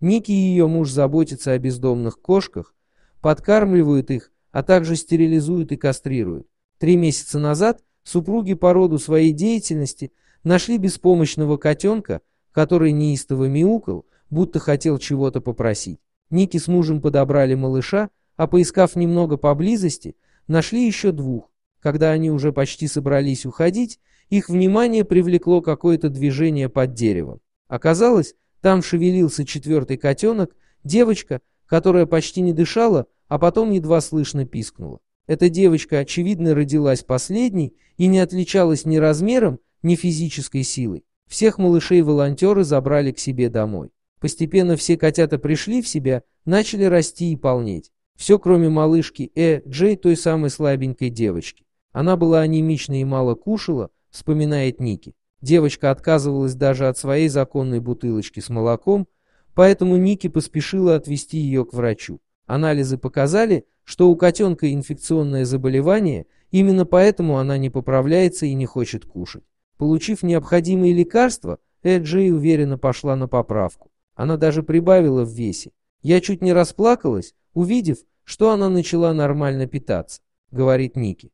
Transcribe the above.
Ники и ее муж заботятся о бездомных кошках, подкармливают их, а также стерилизуют и кастрируют. Три месяца назад супруги по роду своей деятельности нашли беспомощного котенка, который неистово мяукал, будто хотел чего-то попросить. Ники с мужем подобрали малыша, а поискав немного поблизости, нашли еще двух. Когда они уже почти собрались уходить, их внимание привлекло какое-то движение под деревом. Оказалось, там шевелился четвертый котенок, девочка, которая почти не дышала, а потом едва слышно пискнула. Эта девочка, очевидно, родилась последней и не отличалась ни размером, ни физической силой. Всех малышей волонтеры забрали к себе домой. Постепенно все котята пришли в себя, начали расти и полнеть. Все, кроме малышки Э. Джей, той самой слабенькой девочки. Она была анемична и мало кушала, вспоминает Ники. Девочка отказывалась даже от своей законной бутылочки с молоком, поэтому Ники поспешила отвести ее к врачу. Анализы показали, что у котенка инфекционное заболевание, именно поэтому она не поправляется и не хочет кушать. Получив необходимые лекарства, Эджей уверенно пошла на поправку. Она даже прибавила в весе. Я чуть не расплакалась, увидев, что она начала нормально питаться, говорит Ники.